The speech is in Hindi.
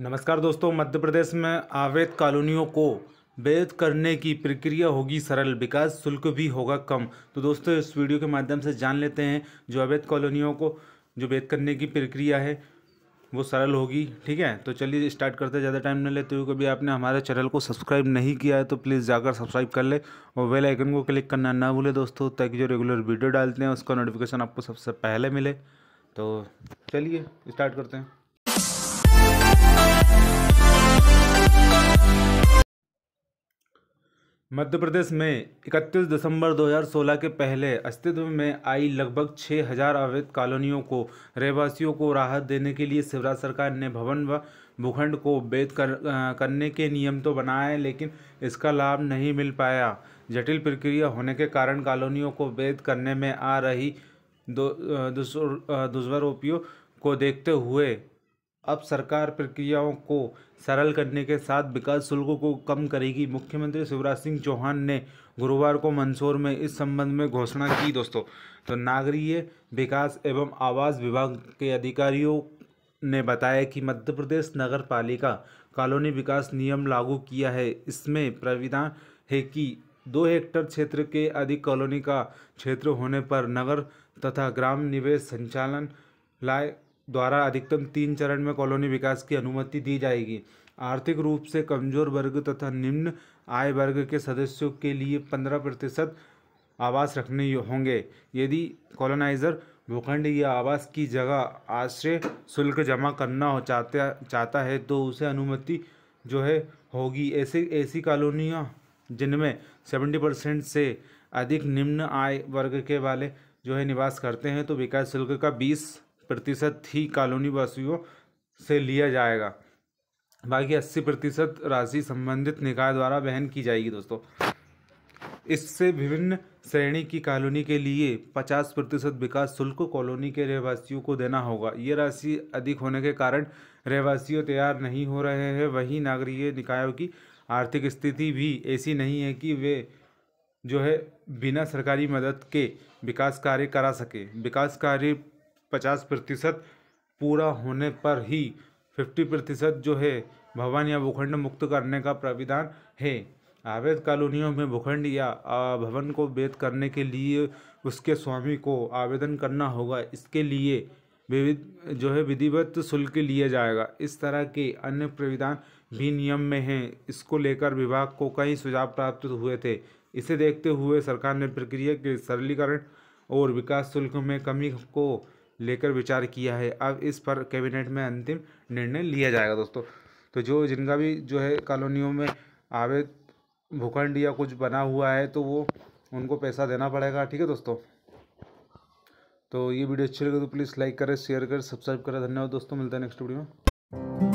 नमस्कार दोस्तों मध्य प्रदेश में आवेद कॉलोनियों को वैध करने की प्रक्रिया होगी सरल विकास शुल्क भी होगा कम तो दोस्तों इस वीडियो के माध्यम से जान लेते हैं जो अवैध कॉलोनियों को जो वैध करने की प्रक्रिया है वो सरल होगी ठीक है तो चलिए स्टार्ट करते हैं ज़्यादा टाइम नहीं लेते हुए कभी आपने हमारे चैनल को सब्सक्राइब नहीं किया है तो प्लीज़ जाकर सब्सक्राइब कर ले और बेल आइकन को क्लिक करना ना भूले दोस्तों ताकि जो रेगुलर वीडियो डालते हैं उसका नोटिफिकेशन आपको सबसे पहले मिले तो चलिए स्टार्ट करते हैं मध्य प्रदेश में 31 दिसंबर 2016 के पहले अस्तित्व में आई लगभग 6000 अवैध कॉलोनियों को रहवासियों को राहत देने के लिए शिवराज सरकार ने भवन व भूखंड को वैध कर, करने के नियम तो बनाए लेकिन इसका लाभ नहीं मिल पाया जटिल प्रक्रिया होने के कारण कॉलोनियों को वैध करने में आ रही दुष्कर्मियों को देखते हुए अब सरकार प्रक्रियाओं को सरल करने के साथ विकास शुल्क को कम करेगी मुख्यमंत्री शिवराज सिंह चौहान ने गुरुवार को मंदसौर में इस संबंध में घोषणा की दोस्तों तो नागरीय विकास एवं आवास विभाग के अधिकारियों ने बताया कि मध्य प्रदेश नगर पालिका कॉलोनी विकास नियम लागू किया है इसमें प्राविधान है कि दो हेक्टर क्षेत्र के अधिक कॉलोनी का क्षेत्र होने पर नगर तथा ग्राम निवेश संचालन लाए द्वारा अधिकतम तीन चरण में कॉलोनी विकास की अनुमति दी जाएगी आर्थिक रूप से कमजोर वर्ग तथा निम्न आय वर्ग के सदस्यों के लिए पंद्रह प्रतिशत आवास रखने होंगे यदि कॉलोनाइजर भूखंड या आवास की जगह आश्रय शुल्क जमा करना हो चाहते चाहता है तो उसे अनुमति जो है होगी ऐसे ऐसी कॉलोनियाँ जिनमें सेवेंटी परसेंट से अधिक निम्न आय वर्ग के वाले जो है निवास करते हैं तो विकास शुल्क का बीस प्रतिशत ही कॉलोनी वासियों से लिया जाएगा बाकी अस्सी प्रतिशत राशि संबंधित निकाय द्वारा वहन की जाएगी दोस्तों इससे विभिन्न श्रेणी की कॉलोनी के लिए पचास प्रतिशत विकास शुल्क कॉलोनी के रहवासियों को देना होगा ये राशि अधिक होने के कारण रहवासियों तैयार नहीं हो रहे हैं वहीं नागरीय निकायों की आर्थिक स्थिति भी ऐसी नहीं है कि वे जो है बिना सरकारी मदद के विकास कार्य करा सके विकास कार्य पचास प्रतिशत पूरा होने पर ही फिफ्टी प्रतिशत जो है भवन या भूखंड मुक्त करने का प्राविधान है अवैध कॉलोनियों में भूखंड या भवन को वेद करने के लिए उसके स्वामी को आवेदन करना होगा इसके लिए विविध जो है विधिवत शुल्क लिया जाएगा इस तरह के अन्य प्रविधान भी नियम में हैं इसको लेकर विभाग को कई सुझाव प्राप्त हुए थे इसे देखते हुए सरकार ने प्रक्रिया के सरलीकरण और विकास शुल्क में कमी को लेकर विचार किया है अब इस पर कैबिनेट में अंतिम निर्णय लिया जाएगा दोस्तों तो जो जिनका भी जो है कॉलोनियों में आवेद भूखंड या कुछ बना हुआ है तो वो उनको पैसा देना पड़ेगा ठीक है दोस्तों तो ये वीडियो अच्छी लगे तो प्लीज़ लाइक करें शेयर करें सब्सक्राइब करें धन्यवाद दोस्तों मिलते हैं नेक्स्ट वीडियो में